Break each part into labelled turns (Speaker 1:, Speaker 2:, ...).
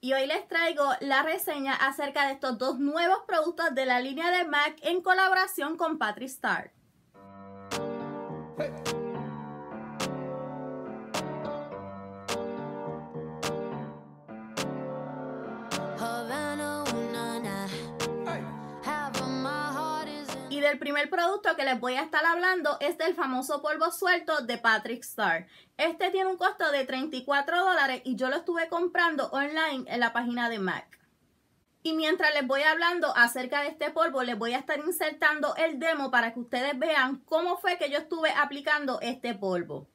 Speaker 1: Y hoy les traigo la reseña acerca de estos dos nuevos productos de la línea de MAC en colaboración con Patrick Y del primer producto que les voy a estar hablando es del famoso polvo suelto de Patrick Star. Este tiene un costo de 34 dólares y yo lo estuve comprando online en la página de MAC. Y mientras les voy hablando acerca de este polvo, les voy a estar insertando el demo para que ustedes vean cómo fue que yo estuve aplicando este polvo.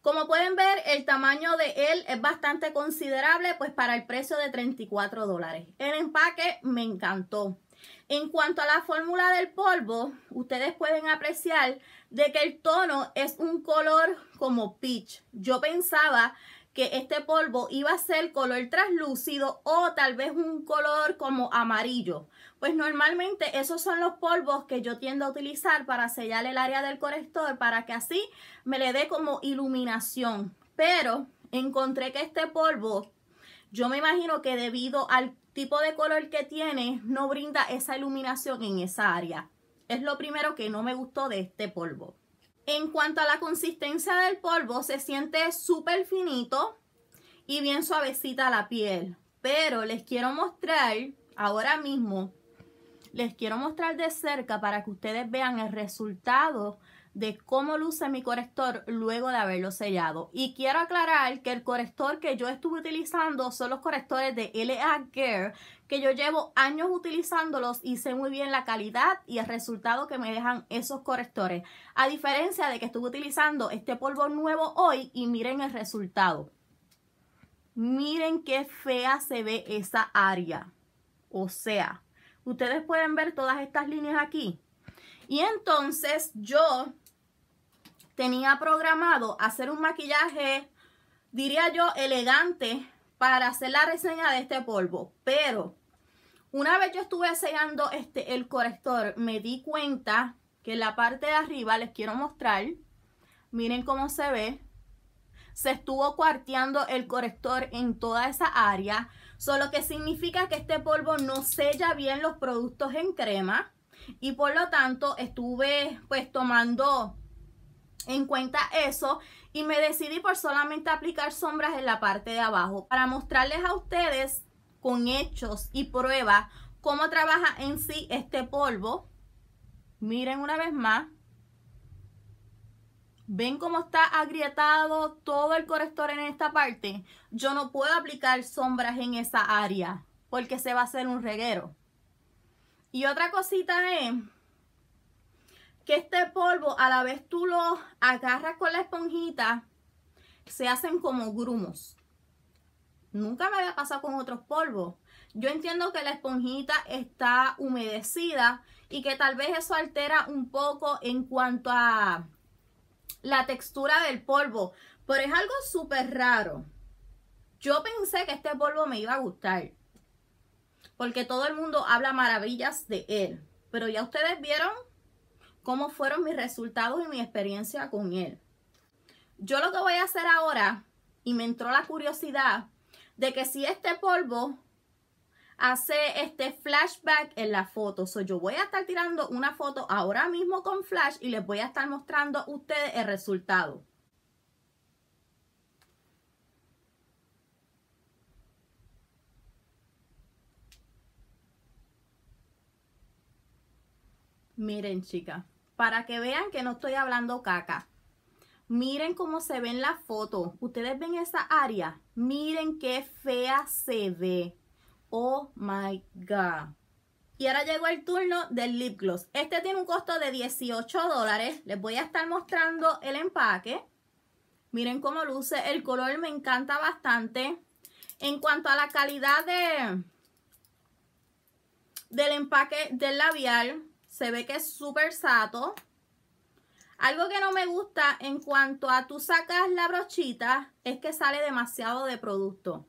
Speaker 1: Como pueden ver, el tamaño de él es bastante considerable, pues para el precio de 34 dólares. El empaque me encantó. En cuanto a la fórmula del polvo, ustedes pueden apreciar de que el tono es un color como peach. Yo pensaba que este polvo iba a ser color translúcido o tal vez un color como amarillo. Pues normalmente esos son los polvos que yo tiendo a utilizar para sellar el área del corrector para que así me le dé como iluminación. Pero encontré que este polvo yo me imagino que debido al tipo de color que tiene, no brinda esa iluminación en esa área. Es lo primero que no me gustó de este polvo. En cuanto a la consistencia del polvo, se siente súper finito y bien suavecita la piel. Pero les quiero mostrar ahora mismo les quiero mostrar de cerca para que ustedes vean el resultado de cómo luce mi corrector luego de haberlo sellado. Y quiero aclarar que el corrector que yo estuve utilizando son los correctores de LA Care, que yo llevo años utilizándolos y sé muy bien la calidad y el resultado que me dejan esos correctores. A diferencia de que estuve utilizando este polvo nuevo hoy y miren el resultado. Miren qué fea se ve esa área. O sea, Ustedes pueden ver todas estas líneas aquí. Y entonces yo tenía programado hacer un maquillaje, diría yo, elegante para hacer la reseña de este polvo. Pero una vez yo estuve sellando este, el corrector, me di cuenta que en la parte de arriba, les quiero mostrar, miren cómo se ve, se estuvo cuarteando el corrector en toda esa área Solo que significa que este polvo no sella bien los productos en crema y por lo tanto estuve pues tomando en cuenta eso y me decidí por solamente aplicar sombras en la parte de abajo para mostrarles a ustedes con hechos y pruebas cómo trabaja en sí este polvo. Miren una vez más ¿Ven cómo está agrietado todo el corrector en esta parte? Yo no puedo aplicar sombras en esa área porque se va a hacer un reguero. Y otra cosita es que este polvo a la vez tú lo agarras con la esponjita, se hacen como grumos. Nunca me había pasado con otros polvos. Yo entiendo que la esponjita está humedecida y que tal vez eso altera un poco en cuanto a la textura del polvo, pero es algo súper raro. Yo pensé que este polvo me iba a gustar, porque todo el mundo habla maravillas de él, pero ya ustedes vieron cómo fueron mis resultados y mi experiencia con él. Yo lo que voy a hacer ahora, y me entró la curiosidad, de que si este polvo hace este flashback en la foto. soy yo voy a estar tirando una foto ahora mismo con flash y les voy a estar mostrando a ustedes el resultado. Miren, chicas, para que vean que no estoy hablando caca. Miren cómo se ve en la foto. Ustedes ven esa área. Miren qué fea se ve. Oh my God. Y ahora llegó el turno del lip gloss. Este tiene un costo de 18 dólares. Les voy a estar mostrando el empaque. Miren cómo luce. El color me encanta bastante. En cuanto a la calidad de, del empaque del labial, se ve que es súper sato. Algo que no me gusta en cuanto a tú sacas la brochita es que sale demasiado de producto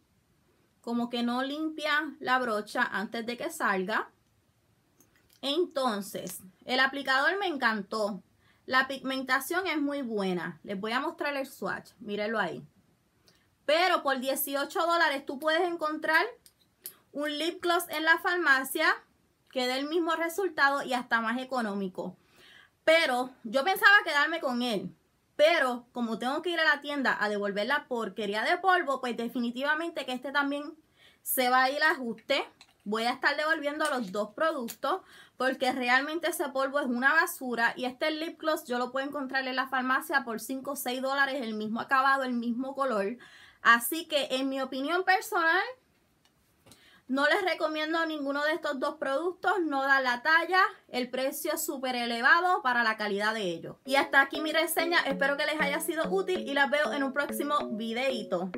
Speaker 1: como que no limpia la brocha antes de que salga. Entonces, el aplicador me encantó. La pigmentación es muy buena. Les voy a mostrar el swatch. Mírenlo ahí. Pero por 18 dólares tú puedes encontrar un lip gloss en la farmacia que dé el mismo resultado y hasta más económico. Pero yo pensaba quedarme con él. Pero como tengo que ir a la tienda a devolver la porquería de polvo, pues definitivamente que este también se va a ir a ajuste. Voy a estar devolviendo los dos productos porque realmente ese polvo es una basura. Y este lip gloss yo lo puedo encontrar en la farmacia por 5 o 6 dólares, el mismo acabado, el mismo color. Así que en mi opinión personal, no les recomiendo ninguno de estos dos productos, no da la talla, el precio es súper elevado para la calidad de ellos. Y hasta aquí mi reseña, espero que les haya sido útil y las veo en un próximo videito.